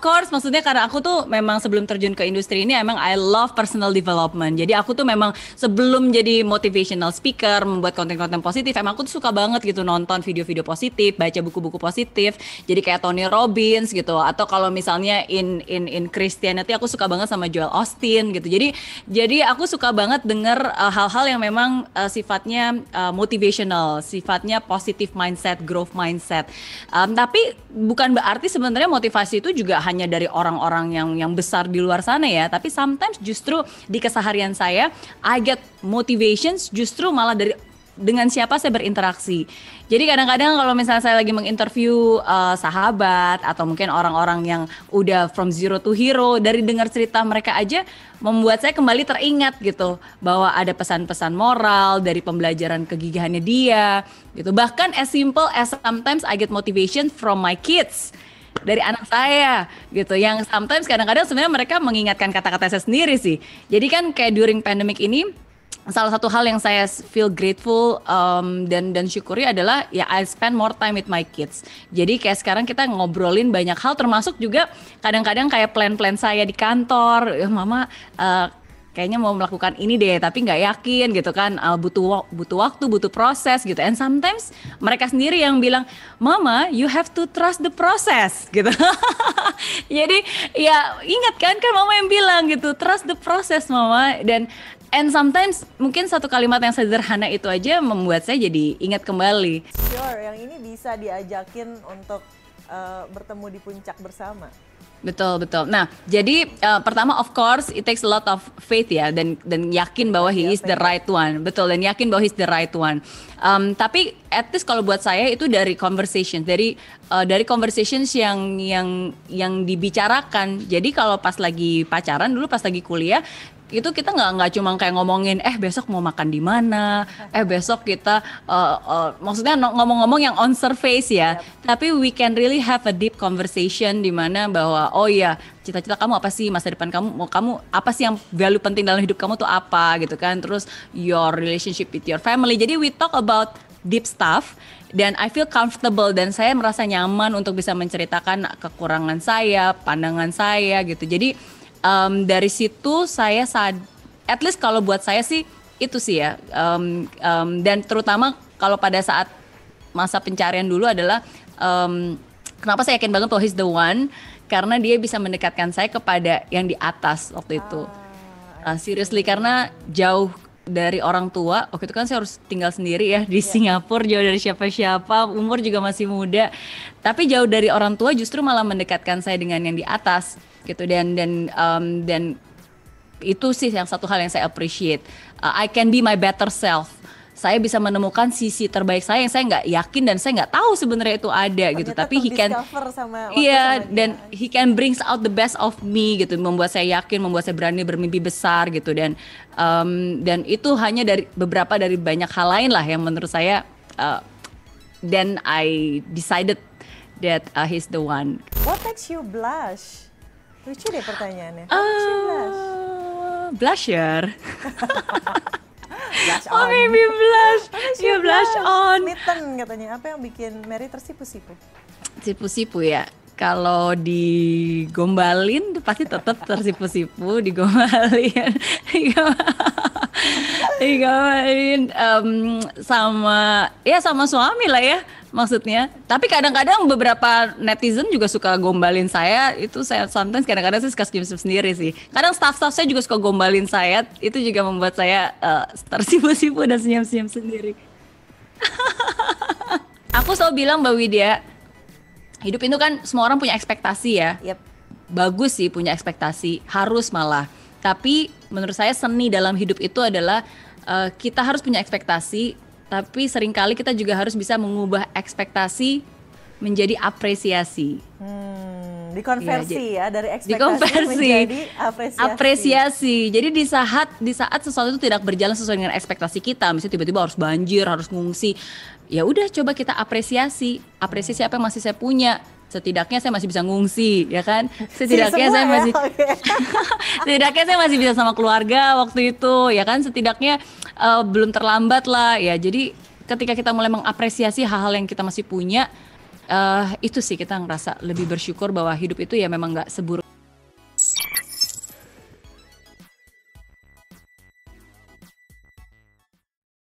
Of course, maksudnya karena aku tuh memang sebelum terjun ke industri ini emang I love personal development. Jadi aku tuh memang sebelum jadi motivational speaker, membuat konten-konten positif, emang aku tuh suka banget gitu nonton video-video positif, baca buku-buku positif. Jadi kayak Tony Robbins gitu atau kalau misalnya in in in Christianity aku suka banget sama Joel Austin gitu. Jadi jadi aku suka banget denger hal eh, hal-hal yang memang uh, sifatnya uh, motivational, sifatnya positive mindset, growth mindset. Um, tapi bukan berarti sebenarnya motivasi itu juga hanya dari orang-orang yang yang besar di luar sana ya, tapi sometimes justru di keseharian saya I get motivations justru malah dari dengan siapa saya berinteraksi. Jadi kadang-kadang kalau misalnya saya lagi menginterview uh, sahabat atau mungkin orang-orang yang udah from zero to hero dari dengar cerita mereka aja membuat saya kembali teringat gitu bahwa ada pesan-pesan moral dari pembelajaran kegigihannya dia gitu. Bahkan as simple as sometimes I get motivation from my kids dari anak saya gitu yang sometimes kadang-kadang sebenarnya mereka mengingatkan kata-kata saya sendiri sih jadi kan kayak during pandemic ini salah satu hal yang saya feel grateful um, dan dan syukuri adalah ya I spend more time with my kids. Jadi kayak sekarang kita ngobrolin banyak hal termasuk juga kadang-kadang kayak plan-plan saya di kantor, ya mama uh, kayaknya mau melakukan ini deh tapi nggak yakin gitu kan uh, butuh butuh waktu butuh proses gitu and sometimes mereka sendiri yang bilang mama you have to trust the process gitu jadi ya ingat kan kan mama yang bilang gitu trust the process mama dan and sometimes mungkin satu kalimat yang sederhana itu aja membuat saya jadi ingat kembali sure yang ini bisa diajakin untuk uh, bertemu di puncak bersama Betul betul. Nah, jadi uh, pertama of course it takes a lot of faith ya dan dan yakin bahwa he iya, is the right one. Betul dan yakin bahwa he is the right one. Um, tapi at least kalau buat saya itu dari conversation, dari uh, eh, dari conversations yang yang yang dibicarakan. Jadi kalau pas lagi pacaran dulu pas lagi kuliah itu kita nggak nggak cuma kayak ngomongin eh besok mau makan di mana eh besok kita uh, uh, maksudnya ngomong-ngomong yang on surface ya yep. tapi we can really have a deep conversation di mana bahwa oh ya cita-cita kamu apa sih masa depan kamu mau kamu apa sih yang value penting dalam hidup kamu tuh apa gitu kan terus your relationship with your family jadi we talk about deep stuff dan I feel comfortable dan saya merasa nyaman untuk bisa menceritakan kekurangan saya, pandangan saya gitu. Jadi um, dari situ saya sad at least kalau buat saya sih itu sih ya um, um, dan terutama kalau pada saat masa pencarian dulu adalah um, kenapa saya yakin banget bahwa he's the one karena dia bisa mendekatkan saya kepada yang di atas waktu itu uh, seriously karena jauh dari orang tua waktu itu kan saya harus tinggal sendiri ya di yeah. Singapura jauh dari siapa-siapa umur juga masih muda tapi jauh dari orang tua justru malah mendekatkan saya dengan yang di atas gitu dan dan um, dan itu sih yang satu hal yang saya appreciate uh, I can be my better self saya bisa menemukan sisi terbaik saya yang saya nggak yakin dan saya nggak tahu sebenarnya itu ada gitu. Ternyata gitu tapi he can iya yeah, dan he can brings out the best of me gitu membuat saya yakin membuat saya berani bermimpi besar gitu dan um, dan itu hanya dari beberapa dari banyak hal lain lah yang menurut saya uh, then I decided that uh, he's the one what makes you blush Lucu deh pertanyaannya. Uh, blush? Blusher. blush oh, on. Oh maybe blush. Ya blush. blush on. Mitten katanya. Apa yang bikin Mary tersipu-sipu? Sipu-sipu ya kalau digombalin pasti tetap tersipu-sipu digombalin digombalin um, sama ya sama suami lah ya maksudnya. Tapi kadang-kadang beberapa netizen juga suka gombalin saya. Itu saya sometimes kadang-kadang sih suka senyum sendiri sih. Kadang staff-staff saya juga suka gombalin saya. Itu juga membuat saya uh, tersipu-sipu dan senyum-senyum sendiri. Aku selalu bilang Mbak Widya, hidup itu kan semua orang punya ekspektasi ya. Yep. Bagus sih punya ekspektasi, harus malah. Tapi menurut saya seni dalam hidup itu adalah uh, kita harus punya ekspektasi tapi seringkali kita juga harus bisa mengubah ekspektasi menjadi apresiasi. Hmm, dikonversi ya, ya dari ekspektasi dikonversi, menjadi apresiasi. Apresiasi. Jadi di saat di saat sesuatu itu tidak berjalan sesuai dengan ekspektasi kita, misalnya tiba-tiba harus banjir, harus ngungsi, ya udah coba kita apresiasi. Apresiasi apa yang masih saya punya, setidaknya saya masih bisa ngungsi ya kan setidaknya saya ya, masih okay. setidaknya saya masih bisa sama keluarga waktu itu ya kan setidaknya uh, belum terlambat lah ya. Jadi ketika kita mulai mengapresiasi hal-hal yang kita masih punya, uh, itu sih kita ngerasa lebih bersyukur bahwa hidup itu ya memang nggak seburuk